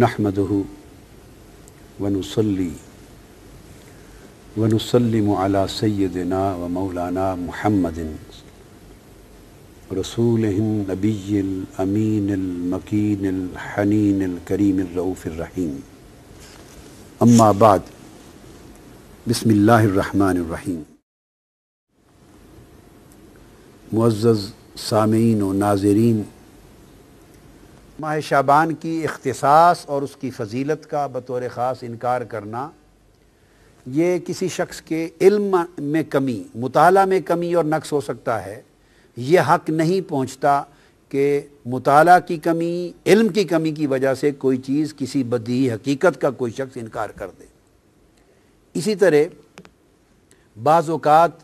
नहमदहू वनुसली वनुसलम अला सैदना व मौलाना महमदिन रसूल नबीमकीनमकीनकरीमरऊफ़रहीम अम्माबाद बसमीम मुआज़ सामीन व नाजरीन माह शाबान की अख्तसास और उसकी फजीलत का बतौर ख़ास इनकार करना ये किसी शख्स के इल्म में कमी मुताल में कमी और नक्स हो सकता है ये हक नहीं पहुँचता कि मुताल की कमी इल्म की कमी की वजह से कोई चीज़ किसी बदी हकीकत का कोई शख्स इनकार कर दे इसी तरह बाज़ात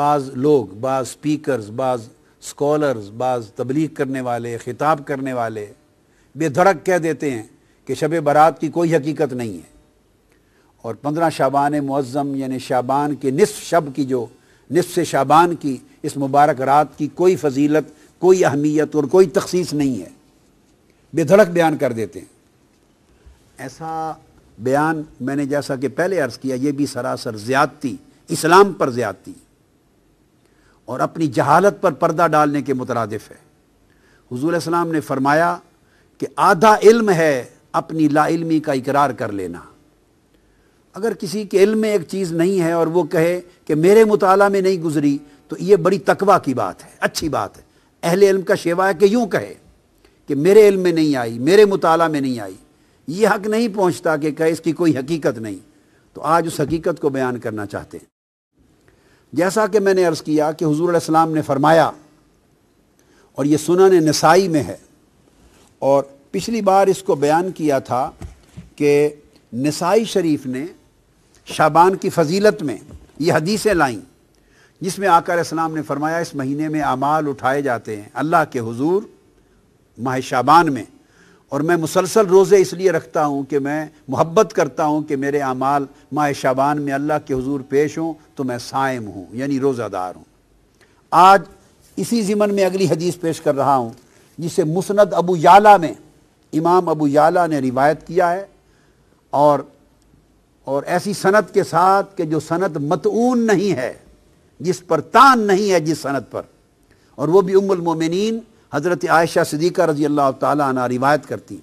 बाज़ लोग बाज़ स्पीकर्स बाज़ स्कॉलर्स बाज तबलीग करने वाले ख़िताब करने वाले बेधड़क कह देते हैं कि शब बारात की कोई हकीकत नहीं है और पंद्रह शाबान मज़म यानि शाबान के निसफ शब की जो से शाबान की इस मुबारक रात की कोई फजीलत कोई अहमियत और कोई तखसीस नहीं है बेधड़क बयान कर देते हैं ऐसा बयान मैंने जैसा कि पहले अर्ज़ किया ये भी सरासर ज़्यादती इस्लाम पर ज़्यादती और अपनी जहालत पर पर्दा डालने के मुतरदफ है हजूर इस्लाम ने फरमाया कि आधा इल्म है अपनी लाइलमी का इकरार कर लेना अगर किसी के इल्म में एक चीज़ नहीं है और वो कहे कि मेरे मुताला में नहीं गुजरी तो ये बड़ी तकवा की बात है अच्छी बात है अहले इल्म का शेवा है कि यूँ कहे कि मेरे इल्म में नहीं आई मेरे मुताल में नहीं आई ये हक नहीं पहुँचता कि कहे इसकी कोई हकीकत नहीं तो आज उस हकीकत को बयान करना चाहते हैं जैसा कि मैंने अर्ज़ किया कि हजूर अस्सलाम ने फरमाया और ये सुनन नसाई में है और पिछली बार इसको बयान किया था कि नसाई शरीफ ने शाबान की फजीलत में ये हदीसें लाईं जिसमें आकर इस्लाम ने फरमाया इस महीने में अमाल उठाए जाते हैं अल्लाह के हुजूर माह शाबान में और मैं मुसलसल रोज़े इसलिए रखता हूँ कि मैं मोहब्बत करता हूँ कि मेरे अमाल माह शाबान में अल्लाह के हजूर पेश हों तो मैं सायम हूँ यानी रोज़ादार हूँ आज इसी ज़िमन में अगली हदीस पेश कर रहा हूँ जिसे मुसनद अबू याला में इमाम अबू याला ने रिवायत किया है और और ऐसी सनत के साथ कि जो सनत मतून नहीं है जिस पर तान नहीं है जिस सनत पर और वो भी उम्मुल हज़रत आयशा सदीक़ा रजी अल्लाह ताली रिवायत करती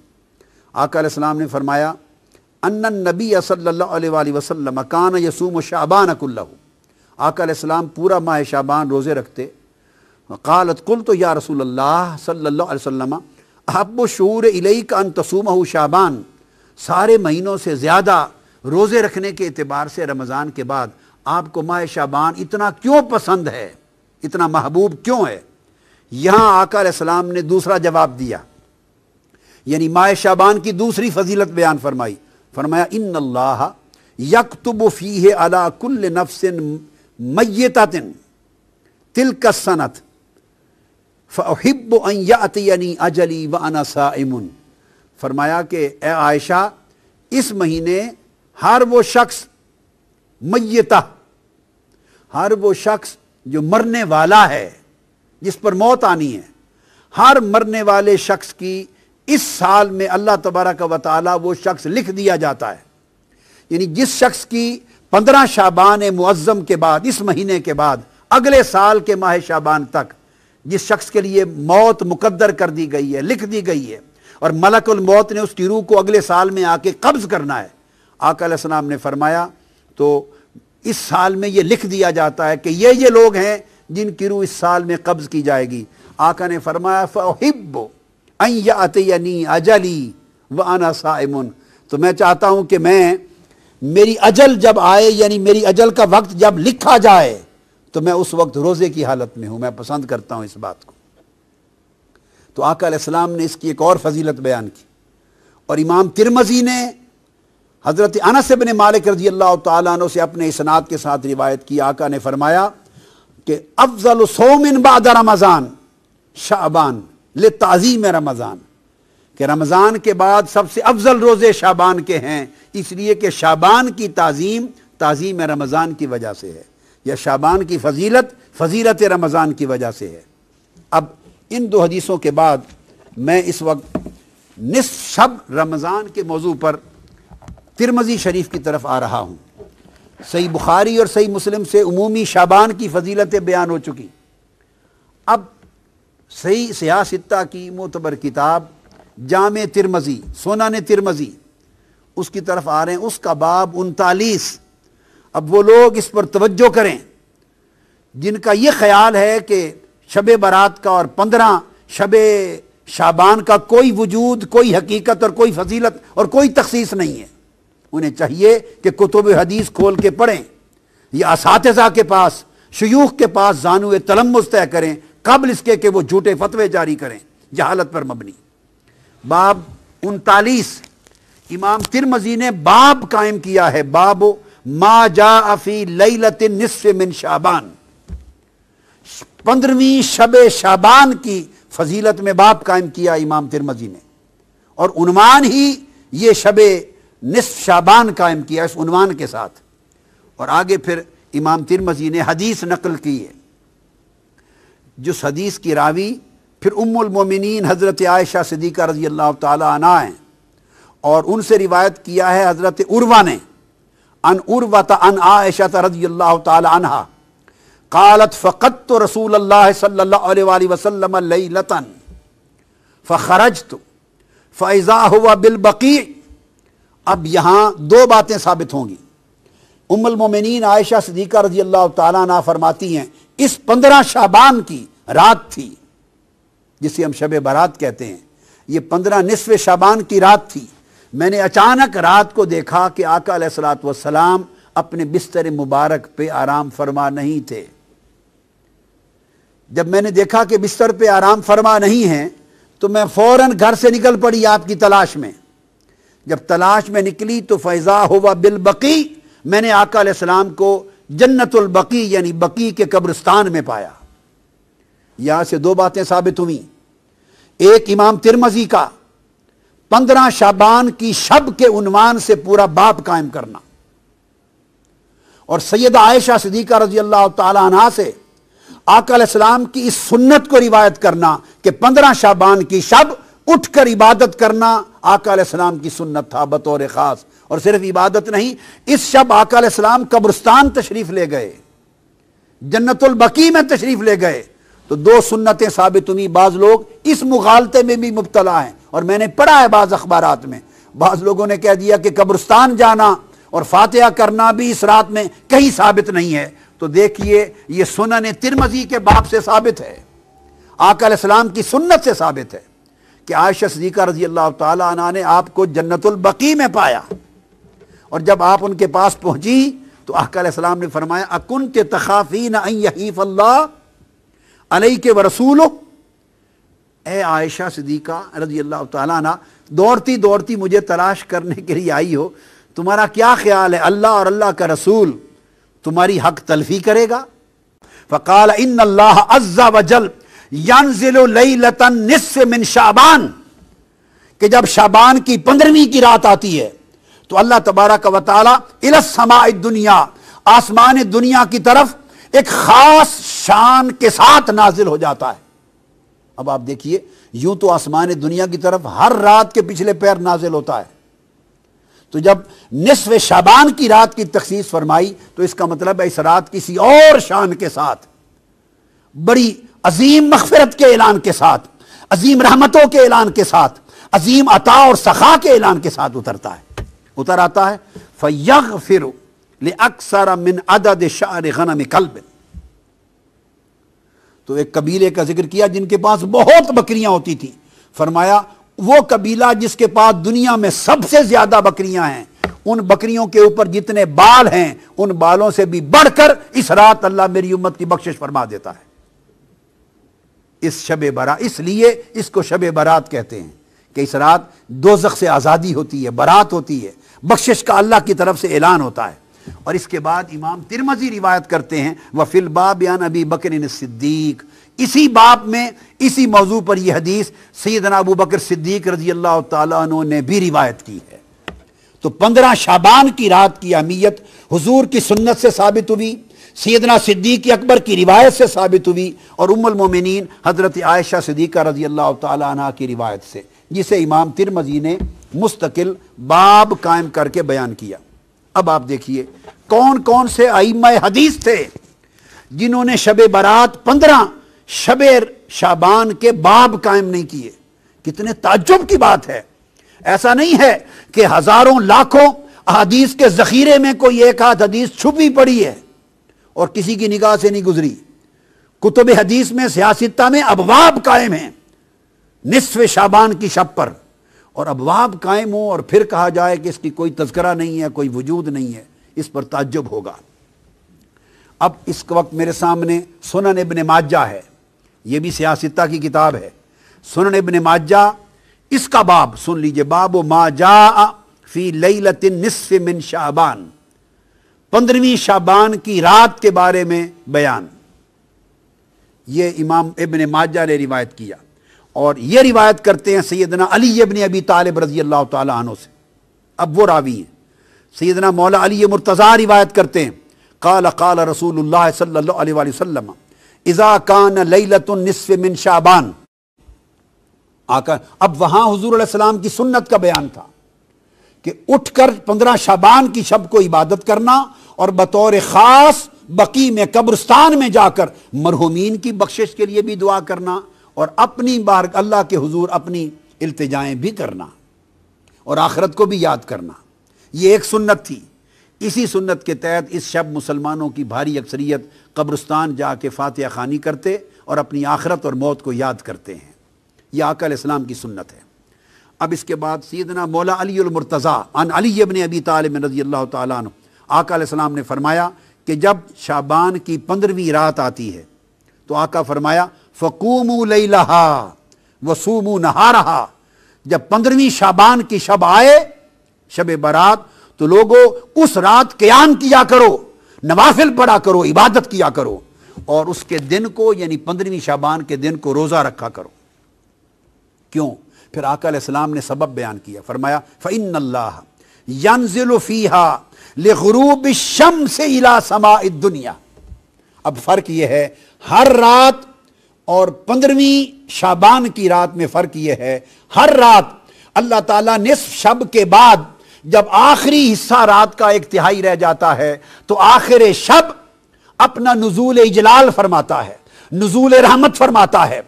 आकाम ने फरमाया अन्न नबी सल्ला वसलम कान यसूम शाबान अकुल्लू आकाम पूरा माह शाबान रोज़े रखते कालत कुल तो या रसूल अल्लाह सल्ला अब शूर इलई का अन तसूम शाबान सारे महीनों से ज़्यादा रोज़े रखने के अतबार से रमज़ान के बाद आपको माह शाबान इतना क्यों पसंद है इतना महबूब क्यों है यहां आकर इस्लाम ने दूसरा जवाब दिया यानी माय शाबान की दूसरी फजीलत बयान फरमाई फरमाया इन अल्लाह यकतुब फ़ी अला कुल नफसिन मैतन तिलक सनत फ़हिब अजली व इमुन फरमाया कि ए आयशा इस महीने हर वो शख्स मैता हर वो शख्स जो मरने वाला है जिस पर मौत आनी है हर मरने वाले शख्स की इस साल में अल्लाह तबारा का ताली वो शख्स लिख दिया जाता है यानी जिस शख्स की पंद्रह शाबान मुआज़म के बाद इस महीने के बाद अगले साल के माह शाबान तक जिस शख्स के लिए मौत मुकद्दर कर दी गई है लिख दी गई है और मलकुल मौत ने उस टीरू को अगले साल में आके कब्ज़ करना है आकाम ने फरमाया तो इस साल में ये लिख दिया जाता है कि ये ये लोग हैं जिनकी रूह इस साल में कब्ज़ की जाएगी आका ने फरमाया फ़हिब अतनी अजली व आना साइमन तो मैं चाहता हूँ कि मैं मेरी अजल जब आए यानी मेरी अजल का वक्त जब लिखा जाए तो मैं उस वक्त रोज़े की हालत में हूँ मैं पसंद करता हूँ इस बात को तो आकाम ने इसकी एक और फजीलत बयान की और इमाम तिरमजी ने हज़रत अनस मालिक रजी अल्लाह तु से अपने इसनाद के साथ रिवायत की आका ने फरमाया कि अफजल सोमिन बाद रमज़ान शाबान ले ताज़ीम रमज़ान कि रमज़ान के बाद सबसे अफजल रोज़े शाबान के हैं इसलिए कि शाबान की ताज़ीम ताज़ीम रमज़ान की वजह से है या शाबान की फजीलत फजीलत रमज़ान की वजह से है अब इन दो हदीसों के बाद मैं इस वक्त निस शब रमज़ान के मौजू पर तिरमजी शरीफ की तरफ आ रहा हूँ सही बुखारी और सही मुस्लिम से उमूमी शाबान की फजीलतें बयान हो चुकी अब सही सियासत्ता की मोतबर किताब जाम तिरमजी सोना ने तिरमजी उसकी तरफ आ रहे हैं उसका बाब उनतालीस अब वो लोग इस पर तवज्जो करें जिनका ये ख्याल है कि शब बारात का और पंद्रह शब शाबान का कोई वजूद कोई हकीकत और कोई फजीलत और कोई तखसीस नहीं है उन्हें चाहिए कि कुतुब हदीस खोल के पढ़ें या इस के पास शयूख के पास जानु तलम तय करें कबल इसके कि वो झूठे फतवे जारी करें जहालत पर मबनी बाब उनतालीस इमाम तिर मजी ने बाब कायम किया है बाब मा जा अफी लई लत मिन शाबान पंद्रहवीं शब शाबान की फजीलत में बाप कायम किया इमाम तिर मजी ने और उनवान ही ये शब निसफ शाबान कायम किया इस उनवान के साथ और आगे फिर इमाम तिर मजी ने हदीस नकल की है जिस हदीस की रावी फिर उम्मिन हज़रत आयशा सदीक़ा रजी अल्लाह तना और उनसे रिवायत किया है हज़रत उर्वा ने अन उर्वा अन आयशा रजी अल्लाह तहा कालत फ़कत तो रसूल अल्लाह सल्ला वसलम लतन फ़रज तो फ़ैज़ा हुआ बिलबकी अब यहां दो बातें साबित होंगी उमल मोमिन आयशा सदीक़ा रजी अल्लाह तला फरमाती हैं इस पंद्रह शाबान की रात थी जिसे हम शब बारात कहते हैं यह पंद्रह निसव शाबान की रात थी मैंने अचानक रात को देखा कि आका सलात वसलाम अपने बिस्तर मुबारक पे आराम फरमा नहीं थे जब मैंने देखा कि बिस्तर पे आराम फरमा नहीं है तो मैं फौरन घर से निकल पड़ी आपकी तलाश में जब तलाश में निकली तो फैज़ा हुआ बिलबकी मैंने आका आकाम को जन्नतुलबकी यानी बकी के कब्रिस्तान में पाया यहां से दो बातें साबित हुई एक इमाम तिरमजी का पंद्रह शाबान की शब के उनवान से पूरा बाप कायम करना और सैयद आयशा सदीक़ा रजी अल्लाह तला से आकाम की इस सुन्नत को रिवायत करना कि पंद्रह शाबान की शब उठ कर इबादत करना आकाम की सुन्नत था बतौर ख़ास और सिर्फ इबादत नहीं इस शब आकाम कब्रस्तान तशरीफ़ ले गए जन्नतुलबकी में तशरीफ़ ले गए तो दो सुन्नतें साबित हुई बाज़ लोग इस मुखालते में भी मुबतला हैं और मैंने पढ़ा है बाज़ अखबार में बाज़ लोगों ने कह दिया कि कब्रस्तान जाना और फातह करना भी इस रात में कहीं साबित नहीं है तो देखिए ये सुनन तिरमजी के बाप से साबित है आकल की सुन्नत से साबित है कि आयशा सदीक़ा रजी अल्लाह तला ने आपको जन्नतुलबकी में पाया और जब आप उनके पास पहुंची तो अहकाम ने फरमाया अकुन के तखाफ़ी नहीफ़ अल्लाह अलई के वरसूल ए आयशा सदीक़ा रजी अल्लाह तला दौड़ती दौड़ती मुझे तलाश करने के लिए आई हो तुम्हारा क्या ख्याल है अल्लाह और अल्लाह का रसूल तुम्हारी हक तलफी करेगा फ़काल इन अल्लाह अज्जा वजल यानजिलो लई लतन निस्फ मिन शाबान कि जब शाबान की पंद्रहवीं की रात आती है तो अल्लाह तबारा का इलस इलसमा दुनिया आसमान दुनिया की तरफ एक खास शान के साथ नाजिल हो जाता है अब आप देखिए यूं तो आसमान दुनिया की तरफ हर रात के पिछले पैर नाजिल होता है तो जब निसफ शाबान की रात की तखसीस फरमाई तो इसका मतलब है इस रात किसी और शान के साथ बड़ी अजीम मखफरत के ऐलान के साथ अजीम रहमतों के ऐलान के साथ अजीम अता और सखा के ऐलान के साथ उतरता है उतर आता है फैग फिर अक्सर मिन अदद शार गनम कल्ब तो एक कबीले का जिक्र किया जिनके पास बहुत बकरियां होती थी फरमाया वो कबीला जिसके पास दुनिया में सबसे ज्यादा बकरियां हैं उन बकरियों के ऊपर जितने बाल हैं उन बालों से भी बढ़कर इस रात अल्लाह मेरी उम्मत की बख्शिश फरमा देता है इस शब बरात इसलिए इसको शब बरात कहते हैं कि इस रात दो से आज़ादी होती है बरात होती है बख्शिश का अल्लाह की तरफ से ऐलान होता है और इसके बाद इमाम तिरमजी रिवायत करते हैं वफिल या नबी बकर सिद्दीक इसी बाप में इसी मौजू पर यह हदीस सैदना अबू बकर सिद्दीक रजी अल्लाह तु ने भी रिवायत की है तो पंद्रह शाबान की रात की अहमियत हजूर की सुन्नत से साबित हुई सैदना सिद्दीक अकबर की रिवायत से साबित हुई और उमल मोमिन हज़रत आयशा सिद्दीक़ा रजी अल्लाह तह की रिवायत से जिसे इमाम तिरमजी ने मुस्तकिल बाब कायम करके बयान किया अब आप देखिए कौन कौन से आईम हदीस थे जिन्होंने शब बारात पंद्रह शब शाबान के बाब कायम नहीं किए कितने ताजुब की बात है ऐसा नहीं है कि हज़ारों लाखों हदीस के जखीरे में कोई एक आध हदीस छुपी पड़ी है और किसी की निगाह से नहीं गुजरी कुतुब हदीस में सियासता में अबवाब कायम है निसफ शाबान की शब पर और अबवाब कायम हो और फिर कहा जाए कि इसकी कोई तस्करा नहीं है कोई वजूद नहीं है इस पर ताज्जुब होगा अब इस वक्त मेरे सामने सुनन इबन माजा है यह भी सियासता की किताब है सुनन इबन माजा इसका बाब सुन लीजिए बाब माजा फी लई लतिन निसफ मिन शाहबान पंद्रहवीं शाबान की रात के बारे में बयान ये इमाम इबन माजा ने रिवायत किया और ये रिवायत करते हैं सैदना अली इबन अबी तालब रजी अल्लाह तु से अब वो रावी हैं सैदना मौला अली मुर्तज़ा रिवायत करते हैं काल काल रसूल सल्लाम इज़ा कान लतनसफ़ मिन शाबान आकर अब वहां हजूर सलाम की सुन्नत का बयान था कि उठकर पंद्रह शाबान की शब को इबादत करना और बतौर ख़ास बकी में कब्रस्तान में जाकर मरहुमीन की बख्शिश के लिए भी दुआ करना और अपनी बार अल्लाह के हुजूर अपनी इल्तजाएं भी करना और आखरत को भी याद करना ये एक सुन्नत थी इसी सुन्नत के तहत इस शब मुसलमानों की भारी अक्सरियत कब्रस्तान जाके फातह खानी करते और अपनी आखरत और मौत को याद करते हैं यह आकल इस्लाम की सुन्नत है अब इसके बाद सीदना मौला अलीमरतज़ा अन अली अबन अबी तालम रजी अल्लाह तुम आका सलाम ने फरमाया कि जब शाबान की पंद्रहवीं रात आती है तो आका फरमाया फकूम लई लहा वसूम नहा रहा जब पंद्रहवीं शाबान की शब आए शब बारात तो लोगों उस रात क्याम किया करो नवाफिल पड़ा करो इबादत किया करो और उसके दिन को यानी पंद्रहवीं शाबान के दिन को रोज़ा रखा करो क्यों फिर आका ने सबब बयान किया फरमाया फ़िन ले गरूब शम से इला समा दुनिया अब फ़र्क यह है हर रात और पंद्रहवीं शाबान की रात में फ़र्क यह है हर रात अल्लाह ताला निसफ शब के बाद जब आखिरी हिस्सा रात का एक तिहाई रह जाता है तो आखिर शब अपना नजूल इजलाल फरमाता है नजूल रहमत फरमाता है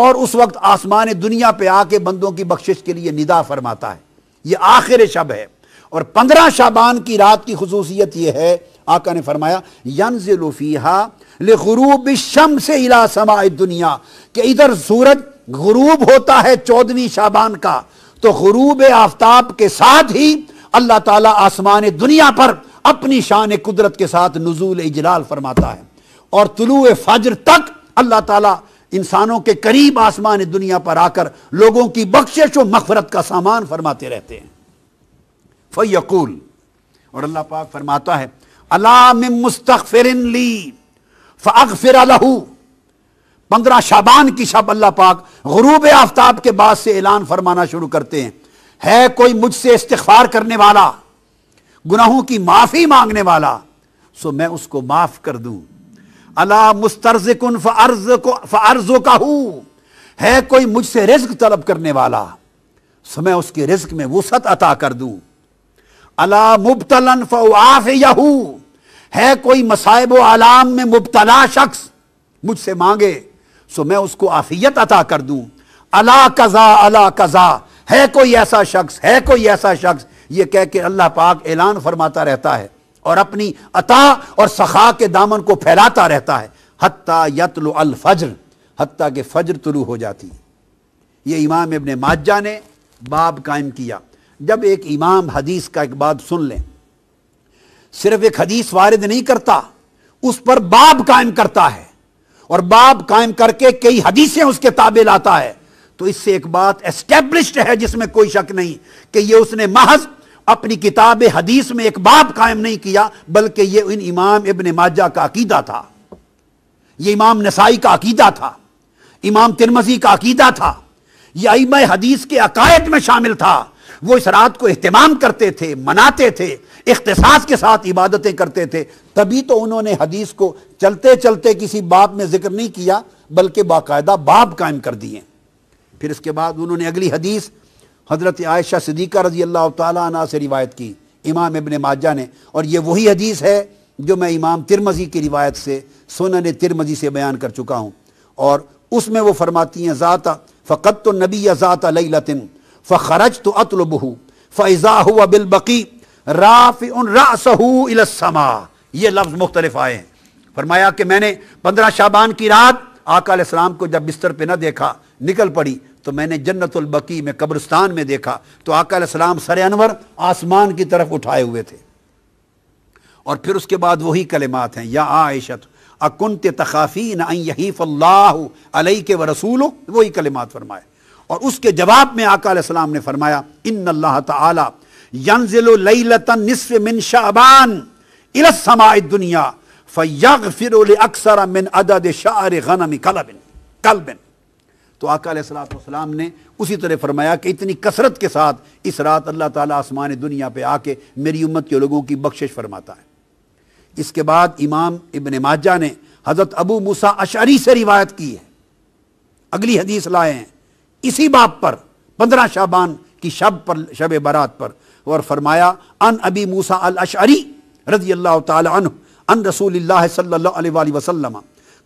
और उस वक्त आसमान दुनिया पे आके बंदों की बख्शिश के लिए निदा फरमाता है ये आखिर शब है और पंद्रह शाबान की रात की खसूसियत यह है आका ने फरमाया शम से इला समाए दुनिया के इधर सूरज गरूब होता है चौदहवीं शाबान का तो गरूब आफ्ताब के साथ ही अल्लाह ताला आसमान दुनिया पर अपनी शान कुदरत के साथ नजूल इजलाल फरमाता है और तुलु फजर तक अल्लाह ताला इंसानों के करीब आसमान दुनिया पर आकर लोगों की बख्शिश और मफफरत का सामान फरमाते रहते हैं फ़यकूल और अल्लाह पाक फरमाता है अलाम मुस्तफ़िर ली फिर लहू पंद्रह शाबान की शब अल्लाह पाक गरूब आफ्ताब के बाद से ऐलान फरमाना शुरू करते हैं है कोई मुझसे इस्तफार करने वाला गुनाहों की माफ़ी मांगने वाला सो मैं उसको माफ़ कर दू अला मुस्तर्ज कन फ़र्ज को फर्जो का हूं है कोई मुझसे रिज्क तलब करने वाला सो मैं उसके रिज्क में वसत अता कर दूं अला मुबतलन फ़ाफ़ यहू है कोई मसाइब आलाम में मुबतला शख्स मुझसे मांगे सो मैं उसको आफियत अता कर दूं अला कज़ा अला कज़ा है कोई ऐसा शख्स है कोई ऐसा शख्स ये कह के अल्लाह पाक ऐलान फरमाता रहता है और अपनी अता और सखा के दामन को फैलाता रहता है यतलु अल फजर हत्ता के फजर तुलू हो जाती ये इमाम इबन माजा ने बाब कायम किया जब एक इमाम हदीस का एक बात सुन लें सिर्फ एक हदीस वारिद नहीं करता उस पर बाब कायम करता है और बाब कायम करके कई हदीसें उसके ताबे लाता है तो इससे एक बात एस्टेब्लिश्ड है जिसमें कोई शक नहीं कि ये उसने महज अपनी किताब हदीस में एक बाब कायम नहीं किया बल्कि ये इन इमाम इबन माजा का अकीदा था ये इमाम नसाई का अकीदा था इमाम तिरमजी का अकीदा था यह अब हदीस के अकायद में शामिल था वो इस रात को अहतमाम करते थे मनाते थे इख्तसास के साथ इबादतें करते थे तभी तो उन्होंने हदीस को चलते चलते किसी बाप में जिक्र नहीं किया बल्कि बाकायदा बाप कायम कर दिए फिर इसके बाद उन्होंने अगली हदीस हज़रत आयशा सदीक़ा रजी अल्लाह तना से रिवायत की इमाम इबन माजा ने और ये वही हदीस है जो मैं इमाम तिरमजी की रिवायत से ने तिरमजी से बयान कर चुका हूँ और उसमें वो फरमाती हैं ज़ात फ़कत तो नबी या ज़ात लतिन फ़रज तो बहू फ़ैज़ा हुआ बिलबकी राफ़ उन ये लफ्ज़ मुख्तलिफ आए हैं फरमाया कि मैंने पंद्रह शाबान की रात आकाम को जब बिस्तर पर न देखा निकल पड़ी तो मैंने जन्नतुलबकी में कब्रस्तान में देखा तो आकाम सर अनवर आसमान की तरफ उठाए हुए थे और फिर उसके बाद वही कलेमात हैं या आयशत अकुन तखाफ़ी नहीफ़ल्ला अलई के व रसूलों वही कलेमात फरमाए और उसके जवाब में आकाम ने फरमाया इन अल्लाह दुनिया फिर अक्सर मिन अदद शार गनम कलबिन कलबिन तो आकाम ने उसी तरह फरमाया कि इतनी कसरत के साथ इस रात अल्लाह ताला आसमान दुनिया पर आके मेरी उम्मत के लोगों की बख्शिश फरमाता है इसके बाद इमाम इबन माजा ने हज़रत अबू मूसा अशरी से रिवायत की है अगली हदीस लाए हैं इसी बाप पर पंद्रह शाबान की शब पर शब बरात पर और फरमाया अन अबी मूसा अल अशरी रजी अल्लाह तन अन रसूल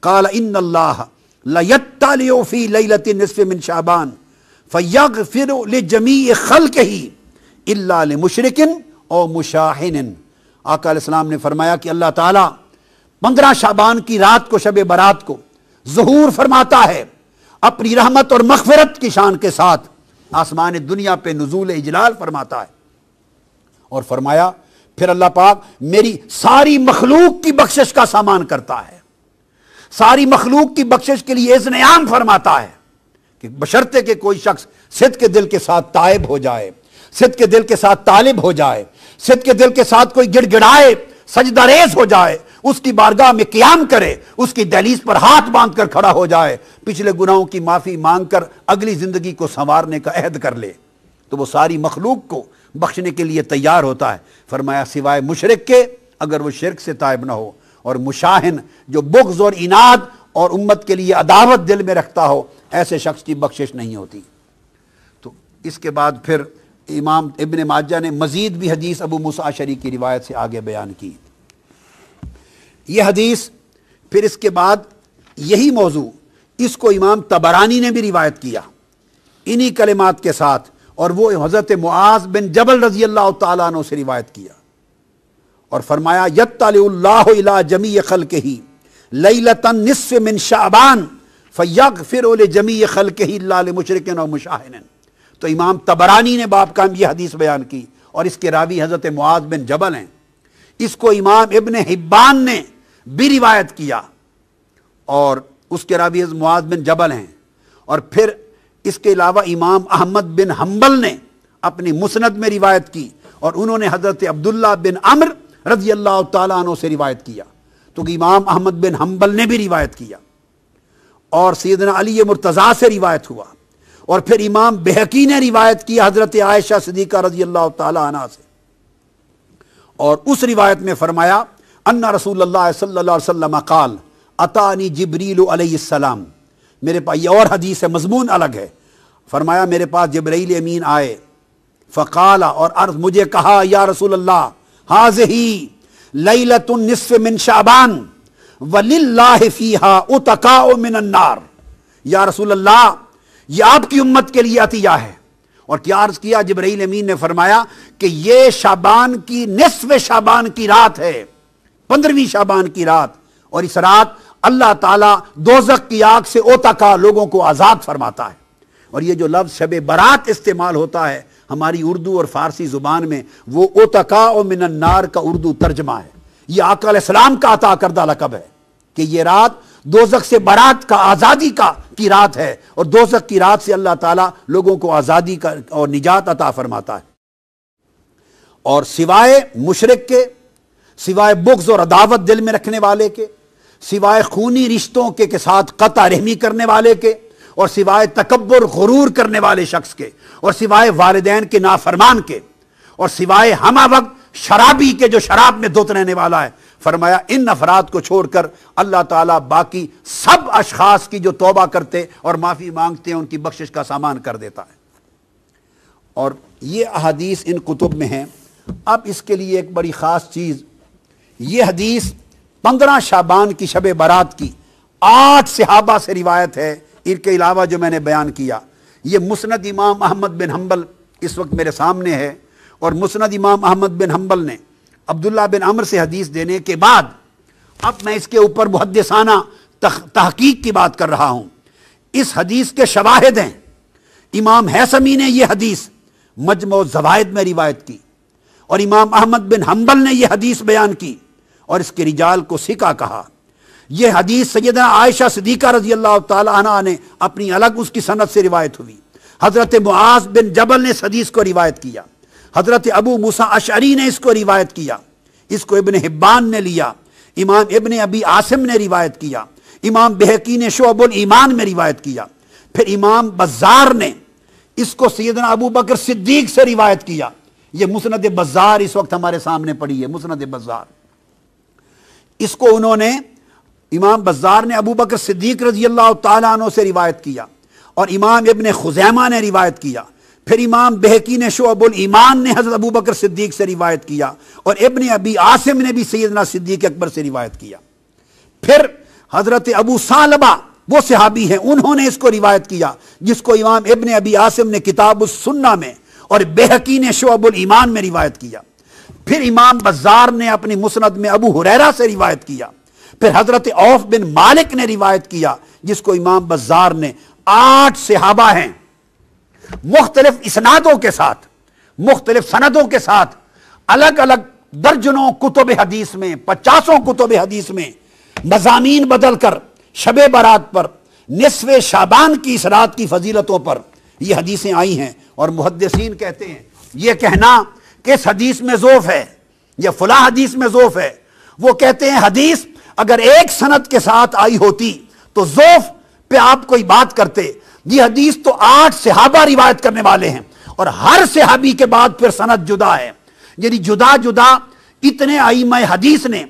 قال ان الله لا लयत्ताफ़ी في ليله मिन من شعبان فيغفر لجميع خلقه الا لمشرك او مشاحن اقا الاسلام ने फरमाया कि اللہ تعالی 15 شعبان की रात को शब برات کو ظہور फरमाता है अपनी रहमत और मखफरत की शान के साथ आसमान दुनिया पे नजूल इजलाल फरमाता है और फरमाया फिर अल्लाह पाक मेरी सारी मखलूक की बख्शिश का सामान करता है सारी मखलूक की बख्शिश के लिए इजन आम फरमाता है कि बशर्ते के कोई शख्स सिद के दिल के साथ तायब हो जाए सिद के दिल के साथ तालिब हो जाए सिद के दिल के साथ कोई गिड़गिड़ाए सजदरेज हो जाए उसकी बारगाह में क्याम करे उसकी दहलीज पर हाथ बांध कर खड़ा हो जाए पिछले गुनाहों की माफ़ी मांग कर अगली ज़िंदगी को संवारने का अहद कर ले तो वो सारी मखलूक को बख्शने के लिए तैयार होता है फरमाया सिवाय मुशरक के अगर वो शिरक से तायब ना हो और मुशाहन जो बुग्ज और इनाद और उम्मत के लिए अदावत दिल में रखता हो ऐसे शख्स की बख्शिश नहीं होती तो इसके बाद फिर इमाम इबन माजा ने मज़ीद भी हदीस अबू मुसाशरी की रिवायत से आगे बयान की ये हदीस फिर इसके बाद यही मौजू इसको इमाम तबरानी ने भी रिवायत किया इन्हीं कलिमात के साथ और वो हज़रत मुआज बिन जबल रजी अल्लाह तु से रिवायत किया और फरमाया जमी खल के ही लतन निस्फ मिन शाबान फैक फिर जमी खल के ही मुशरक मुशाहन तो इमाम तबरानी ने बाप का यह हदीस बयान की और इसके रावी हज़रत मुआज बिन जबल हैं इसको इमाम इबन हिब्बान ने भी रिवायत किया और उसके रावी मुआज बिन जबल हैं और फिर इसके अलावा इमाम अहमद बिन हम्बल ने अपनी मुसनद में रिवायत की और उन्होंने हज़रत अब्दुल्ला बिन अमर रजी अल्लाह तु से रिवायत किया तो कि इमाम अहमद बिन हम्बल ने भी रिवायत किया और सैदना अली मुर्तज़ा से रिवायत हुआ और फिर इमाम बेहकी ने रिवायत की हज़रत आयशा सदीक़ा रजी अल्लाह तना से और उस रिवायत में फरमाया अन्ना रसूल सल्लाम काल अतानी जबरीसम मेरे पास ये और हदीस है मजमून अलग है फरमाया मेरे पास जबरील अमीन आए फ़काला और अर्ज मुझे कहा या रसूल अल्लाह हाज ही लईलतुलनसफ़ मिन शाबान वलिल्लाफ़ीहा उतका मिनन्नार या रसूल अल्लाह ये आपकी उम्मत के लिए अतिया है और क्या अर्ज किया जबरील अमीन ने फरमाया कि ये शाबान की निसफ शाबान की रात है पंद्रहवीं शाबान की रात और इस रात अल्लाह ताला दोजक की आग से ओतका लोगों को आज़ाद फरमाता है और ये जो लफ्ज़ शब बरात इस्तेमाल होता है हमारी उर्दू और फारसी ज़ुबान में वो ओतका और मिनन्नार का उर्दू तर्जमा है ये इस्लाम का अता करदा लकब है कि ये रात दोजक से बरात का आज़ादी का की रात है और दोजक की रात से अल्लाह ताला लोगों को आज़ादी का और निजात अता फरमाता है और सिवाय मुशरक के सिवाय बुग्ज और अदावत दिल में रखने वाले के सिवाय खूनी रिश्तों के के साथ कता रहमी करने वाले के और सिवाय तकबर गुरूर करने वाले शख्स के और सिवाय वालदेन के नाफरमान के और सिवाय हमा वक्त शराबी के जो शराब में दुत रहने वाला है फरमाया इन अफराद को छोड़कर अल्लाह ताला बाकी सब अशखास की जो तोबा करते और माफ़ी मांगते हैं उनकी बख्शिश का सामान कर देता है और ये अहादीस इन कुतुब में है अब इसके लिए एक बड़ी ख़ास चीज़ ये हदीस पंद्रह शाबान की शब बारात की आठ सिहाबा से रिवायत है इनके अलावा जो मैंने बयान किया ये मुसनद इमाम अहमद बिन हम्बल इस वक्त मेरे सामने है और मुस्ंद इमाम अहमद बिन हम्बल ने अब्दुल्ला बिन अमर से हदीस देने के बाद अब मैं इसके ऊपर मुहदसाना तहकीक की बात कर रहा हूँ इस हदीस के शवाहद हैं इमाम हैसमी ने यह हदीस मजमो जवायद में रिवायत की और इमाम अहमद बिन हम्बल ने यह हदीस बयान की और इसके रिजाल को सिका कहा यह हदीस सैदा आयशा सदीक़ा रजी अल्लाह तना ने अपनी अलग उसकी सनत से रिवायत हुई हज़रत मुआज बिन जबल ने सदीस को रिवायत किया हज़रत अबू मूसा अशरी ने इसको रिवायत किया इसको इबन हिब्बान ने लिया इमाम इबन अबी आसिम ने रिवायत किया इमाम बेहकी ने शोबुल ईमान में रिवायत किया फिर इमाम बज़ार ने इसको सैदना अबू बकर सिद्दीक से रिवायत किया ये मुसनद बज़ार इस वक्त हमारे सामने पड़ी है मुसनद बज़ार इसको उन्होंने इमाम बज़ार ने अबू बकर सिद्दीक रजी अल्लाह तु से रिवायत किया और इमाम इबन खुजैमा ने रिवायत किया फिर इमाम बहकी ने शोबुल ईमान ने हज़रत अबू बकर सिद्दीक से रिवायत किया और इबन अबी आसिम ने भी सैदना सिद्दीक अकबर से रिवायत किया फिर हज़रत अबू सालबा वो सिहाबी हैं उन्होंने इसको रिवायत किया जिसको इमाम इबन अबी आसिम ने किताब सुन्ना में और बेहकी ने शोबुल ईमान में रिवायत किया फिर इमाम बाजार ने अपनी मुसनद में अबू हुरैरा से रिवायत किया फिर हजरत औफ बिन मालिक ने रिवायत किया जिसको इमाम बाजार ने आठ सिहाबा हैं मुख्तलिफ इसनादों के साथ मुख्तलिफ सनदों के साथ अलग अलग दर्जनों कुतुब हदीस में पचासों कुतुब हदीस में मजामीन बदलकर शब बारात पर नसव शाबान की इस रात की फजीलतों पर यह हदीसें आई हैं और मुहदसिन कहते हैं यह कहना किस हदीस में जोफ है या फुला हदीस में जोफ है वो कहते हैं हदीस अगर एक सनत के साथ आई होती तो जोफ पे आप कोई बात करते ये हदीस तो आठ सिहाबा रिवायत करने वाले हैं और हर सिहाबी के बाद फिर सनत जुदा है यानी जुदा जुदा इतने आई मैं हदीस ने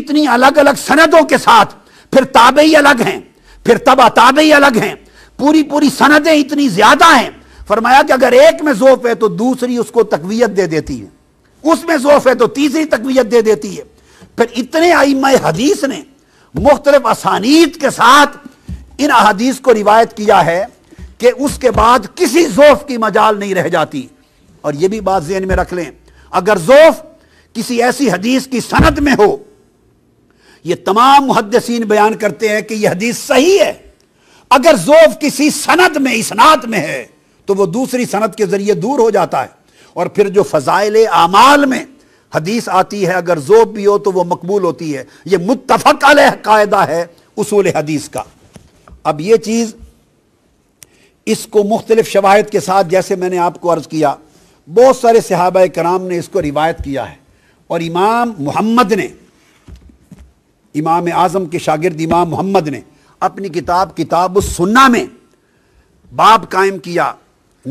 इतनी अलग अलग सनदों के साथ फिर ताबे अलग हैं फिर तबा ताबे अलग हैं पूरी पूरी सनदें इतनी ज्यादा हैं फरमाया कि अगर एक में जोफ है तो दूसरी उसको तकवीत दे देती है उसमें जोफ है तो तीसरी तकवीत दे देती है फिर इतने आईमा हदीस ने मुख्तलिफ असानीत के साथ इन अदीस को रिवायत किया है कि उसके बाद किसी जोफ की मजाल नहीं रह जाती और यह भी बात जहन में रख लें अगर जोफ किसी ऐसी हदीस की सनत में हो यह तमाम मुहदसिन बयान करते हैं कि यह हदीस सही है अगर जोफ किसी सनत में इसनात में है तो वो दूसरी सनत के ज़रिए दूर हो जाता है और फिर जो फ़ज़ाइल आमाल में हदीस आती है अगर जोब भी हो तो वो मकबूल होती है ये मुतफ़क कायदा है उसूल हदीस का अब ये चीज़ इसको मुख्तलिफ शवाहद के साथ जैसे मैंने आपको अर्ज़ किया बहुत सारे सहाबा कराम ने इसको रिवायत किया है और इमाम मोहम्मद ने इमाम आज़म के शागिर्द इमाम मोहम्मद ने अपनी किताब किताब सुन्ना में बाब कायम किया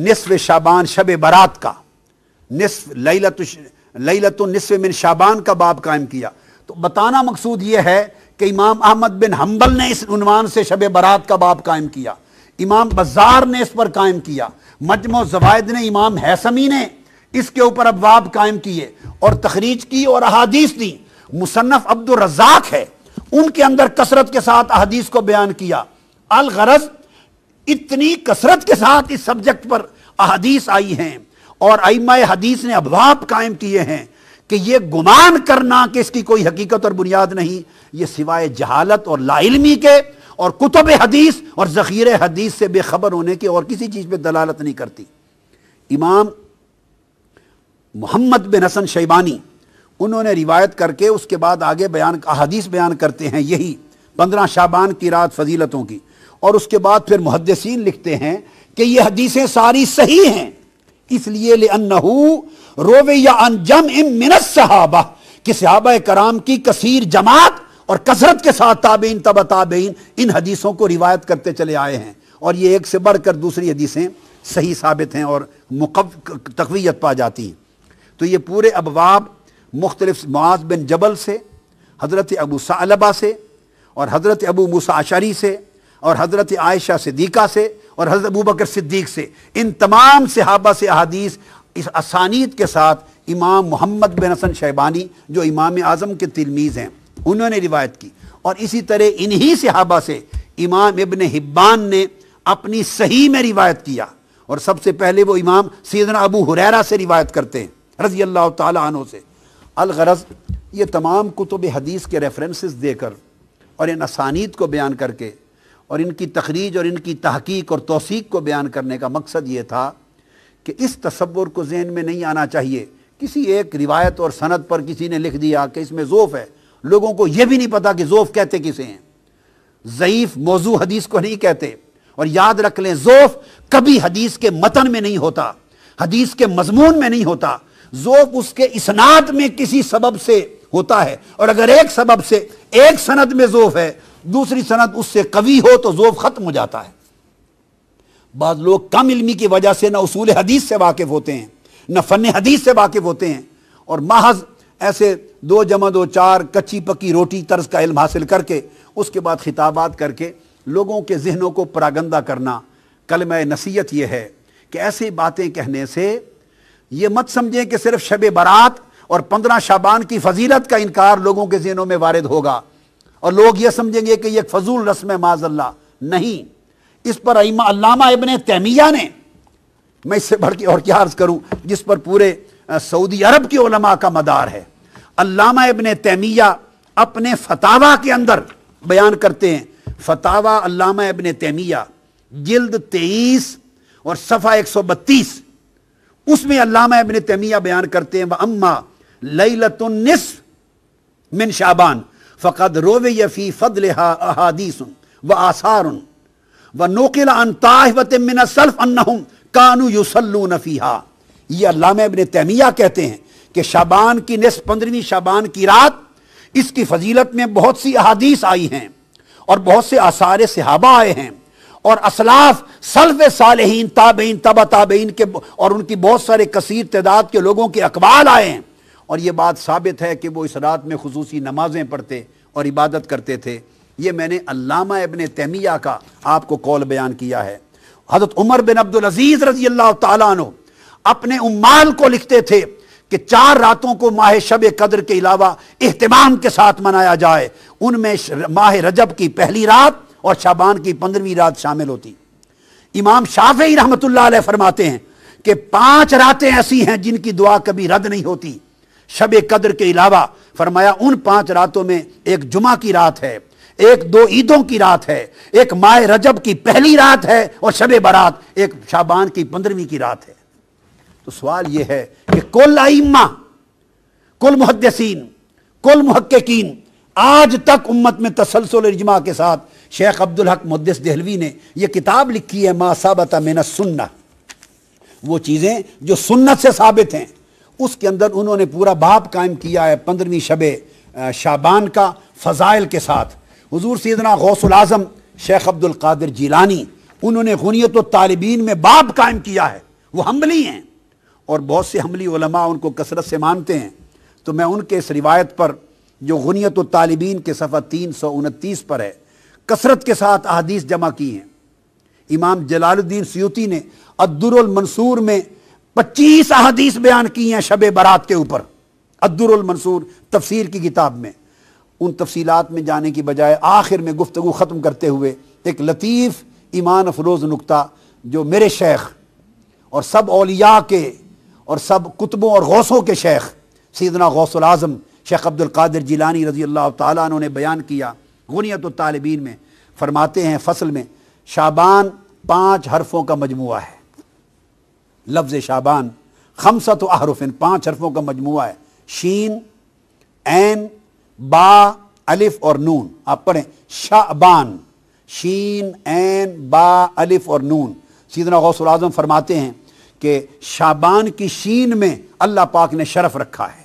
निसफ शाबान शब बरात का निसफ लत लत निसफ मिन शाबान का बाब कायम किया तो बताना मकसूद यह है कि इमाम अहमद बिन हम्बल ने इस उनवान से शब बारात का बाब कायम किया इमाम बाजार ने इस पर कायम किया मजमो जवायद ने इमाम हैसमी ने इसके ऊपर बाब कायम किए और तखरीज की और अहादीस दी मुसन्फ अब्दुलरजाक है उनके अंदर कसरत के साथ अहादीस को बयान किया अलगरज इतनी कसरत के साथ इस सब्जेक्ट पर अहदीस आई हैं और आईमा हदीस ने अभाव कायम किए हैं कि यह गुमान करना कि इसकी कोई हकीकत और बुनियाद नहीं ये सिवाय जहालत और लाइलमी के और कुतुब हदीस और ज़ख़ीर हदीस से बेखबर होने की और किसी चीज़ पर दलालत नहीं करती इमाम मोहम्मद बिन हसन शैबानी उन्होंने रिवायत करके उसके बाद आगे बयान अदीस बयान करते हैं यही पंद्रह शाबान की रात फजीलतों की और उसके बाद फिर मुहदसिन लिखते हैं कि ये हदीसें सारी सही हैं इसलिए रोवे या अनजम इम मिनस सहाबा कि सहाब कराम की कसीर जमात और कसरत के साथ ताबेन तब ताबेन इन हदीसों को रिवायत करते चले आए हैं और ये एक से बढ़कर दूसरी हदीसें सही साबित हैं और मुकव तकवीत पा जाती हैं तो ये पूरे अबवाब मुख्तलिफ मुआज बिन जबल से हज़रत अबू सलबा से और हज़रत अबू मूसा से और हज़रत आयशा सिद्दीक़ा से और हज़रत अबू बकर सिद्दीक से इन तमाम सहाबा से अहादीस इस आसानीत के साथ इमाम मोहम्मद बिन हसन शैबानी जो इमाम आज़म के तिलमीज़ हैं उन्होंने रिवायत की और इसी तरह इन्हीं सहाबा से इमाम इबन हिब्बान ने अपनी सही में रिवायत किया और सबसे पहले वो इमाम सीदना अबू हुरैरा से रिवायत करते हैं रजी अल्लाह तन से अलगरज ये तमाम कुतुब हदीस के रेफरेंसेस देकर और इन आसानीत को बयान करके और इनकी तखरीज और इनकी तहकीक और तोसीक को बयान करने का मकसद ये था कि इस तस्वुर को जहन में नहीं आना चाहिए किसी एक रिवायत और सनत पर किसी ने लिख दिया कि इसमें ज़ोफ़ है लोगों को यह भी नहीं पता कि ज़ोफ़ कहते किसे हैं ज़यीफ़ मौजू हदीस को नहीं कहते और याद रख लें ज़ोफ़ कभी हदीस के मतन में नहीं होता हदीस के मजमून में नहीं होता ज़ोफ़ उसके इसनात में किसी सबब से होता है और अगर एक सबब से एक सनत में ज़ोफ़ है दूसरी सनत उससे कवी हो तो जोब ख़त्म हो जाता है बाद लोग कम इलमी की वजह से ना उसूल हदीस से वाकिफ़ होते हैं न फ़न हदीस से वाकिफ़ होते हैं और महज ऐसे दो जमा दो चार कच्ची पक्की रोटी तर्ज का इल्म हासिल करके उसके बाद खिताबात करके लोगों के जहनों को परागंदा करना कल मैं नसीहत यह है कि ऐसी बातें कहने से ये मत समझें कि सिर्फ शब बारात और पंद्रह शाबान की फजीलत का इनकार लोगों के जहनों में वारद होगा और लोग यह समझेंगे कि यह फजूल रस्म है माजल्ला नहीं इस पर अल्लामा इबन तैमिया ने मैं इससे बढ़ के और क्या अर्ज करूं जिस पर पूरे सऊदी अरब की ओलमा का मदार है अलामा इबन तैमिया अपने फतावा के अंदर बयान करते हैं फतावा अलामा इबन तैमिया जिल्द तेईस और सफ़ा एक सौ बत्तीस उसमें अलामा इबन तैमिया बयान करते हैं वह अम्मा लई लतुलनस मिन शाबान फ़कद रोवे यफ़ी फ़दल अहादीस व आसार व नोकिल अनताहबत मिनसल्फ अनहम कानू युसलू नफ़ीहा ये अलाम इबन तैमिया कहते हैं कि शाबान की नस पंद्रहवीं शाबान की रात इसकी फजीलत में बहुत सी अहादीस आई हैं और बहुत से आसार सिहाबा आए हैं और असलाफ सल्फ सालहीन ताबेन तबा ताबेन के और उनकी बहुत सारे कसीर तदाद के लोगों के अकबाल आए हैं और ये बात साबित है कि वो इस रात में खसूसी नमाजें पढ़ते और इबादत करते थे ये मैंने अल्लामा अबन तैमिया का आपको कौल बयान किया है हज़रत उमर बिन अब्दुल अजीज़ रजी अल्लाह तु अपने उम्माल को लिखते थे कि चार रातों को माह शब कदर के अलावा अहतमाम के साथ मनाया जाए उनमें माह रजब की पहली रात और शाबान की पंद्रहवीं रात शामिल होती इमाम शाफ रहमत फरमाते हैं कि पांच रातें ऐसी हैं जिनकी दुआ कभी रद्द नहीं होती शब कदर के अलावा फरमाया उन पांच रातों में एक जुमा की रात है एक दो ईदों की रात है एक माए रजब की पहली रात है और शब बारात एक शाबान की पंद्रहवीं की रात है तो सवाल यह है कि कुल आइम्मा कुल मुहदसिन कुल मुहक्कीन आज तक उम्मत में तसलसल इजमा के साथ शेख अब्दुल हक मुद्दस दहलवी ने यह किताब लिखी है मा साबता मेना सुन्ना वो चीज़ें जो सुन्नत से साबित हैं उसके अंदर उन्होंने पूरा बाप कायम किया है पंद्रहवीं शब शाबान का फ़ज़ाइल के साथ हजूर सीदना गौसल आज़म शेख अब्दुल कादिर जीलानी उन्होंने गुनीत तालबीन में बाप कायम किया है वह हमली हैं और बहुत से हमली उलमा उनको कसरत से मानते हैं तो मैं उनके इस रिवायत पर जो गुनीत तालबीन के सफ़ा तीन सौ उनतीस पर है कसरत के साथ अहदीस जमा की हैं इमाम जलालुद्दीन सयूती ने अद्दुरमनसूर में पच्चीस अहदीस बयान की हैं शब बारात के ऊपर अब्दुल मंसूर तफसीर की किताब में उन तफसीलात में जाने की बजाय आखिर में गुफ्तु ख़त्म करते हुए एक लतीफ़ ईमान अफरोज नुकता जो मेरे शेख और सब ओलिया के और सब कुतबों और गौसों के शेख सीदना गौसल आज़म शेख कादिर जिलानी रजी अल्लाह तुमने ने बयान किया गुनियत तालबीन में फरमाते हैं फसल में शाबान पाँच हरफों का मजमू है लफ्ज़ शाबान खमसत तो अहरफिन पाँच हरफों का मजमू है शीन एन बा अलिफ और नून आप पढ़ें शाबान शीन एन बा अलिफ और नून सीधना गौसल आजम फरमाते हैं कि शाबान की शीन में अल्लाह पाक ने शरफ रखा है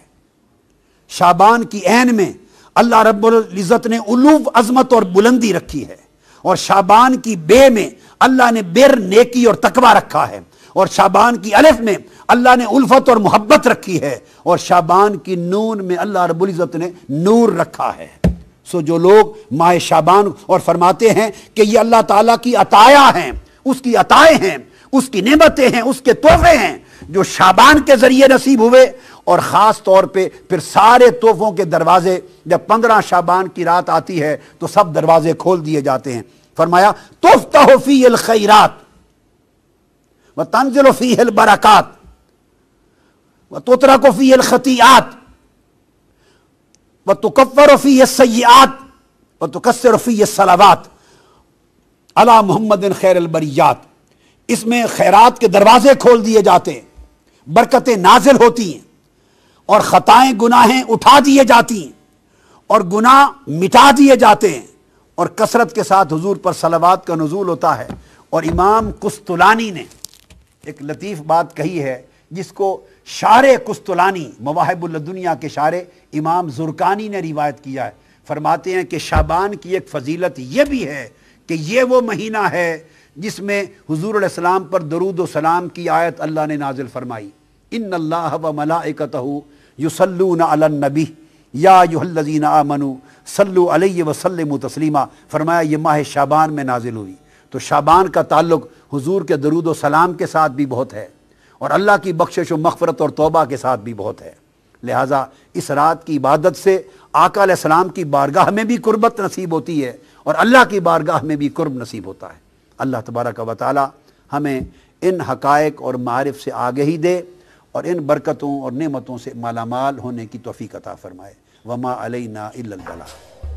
शाबान की एन में अल्लाह रबत ने उलूफ अजमत और बुलंदी रखी है और शाबान की बे में अल्लाह ने बेर नेकी और तकवा रखा है और शाबान की अलफ में अल्लाह ने उल्फत और मोहब्बत रखी है और शाबान की नून में अल्लाह रबुल्ज़त ने नूर रखा है सो जो लोग माह शाबान और फरमाते हैं कि ये अल्लाह ताला की अताया हैं उसकी अताएं हैं उसकी नेमतें हैं उसके तोहफे हैं जो शाबान के ज़रिए नसीब हुए और ख़ास तौर पे फिर सारे तोहफों के दरवाजे जब पंद्रह शाबान की रात आती है तो सब दरवाजे खोल दिए जाते हैं फरमाया तोहफता होफ़ी खैरात व तंजिल फ़ीहल बरक़ात व तोतरा को फ़ीहल ख़तियात व तुकफ़र फ़ी सयात व तकसर फ़ी सलावात अला मोहम्मद खैर अलबरियात इसमें खैरात के दरवाजे खोल दिए जाते हैं बरकतें नाजिल होती हैं और खताएं गुनाहें उठा दिए जाती हैं और गुनाह मिटा दिए जाते हैं और कसरत के साथ हुजूर पर सलावात का नजूल होता है और इमाम कुस्तुलानी ने एक लतीफ़ बात कही है जिसको शार कुस्तुलानी मवाहबुल्दुनिया के शार इमाम जुर्कानी ने रिवायत किया है फरमाते हैं कि शाबान की एक फजीलत यह भी है कि ये वो महीना है जिसमें हजूर सलाम पर दरूद सलाम की आयत अल्लाह ने नाजिल फरमाई इन अल्लाह व मलाकत युसल्लनबी या युहल्लजीन आमनु सल्लु अलै वसलम तस्लिमा फरमाया ये माह शाबान में नाजिल हुई तो शाबान का ताल्लुक़ हुजूर के दरूद व सलाम के साथ भी बहुत है और अल्लाह की बख्शिश व मफ़रत और तोबा के साथ भी बहुत है लिहाजा इस रात की इबादत से आका सलाम की बारगाह में भी कुर्बत नसीब होती है और अल्लाह की बारगाह में भी कुर्ब नसीब होता है अल्लाह तबारक का वताल हमें इन हकायक और मारफ से आगे ही दे और इन बरकतों और नमतों से मालामाल होने की तोफ़ी कता फ़रमाए वमा अलना इल्ला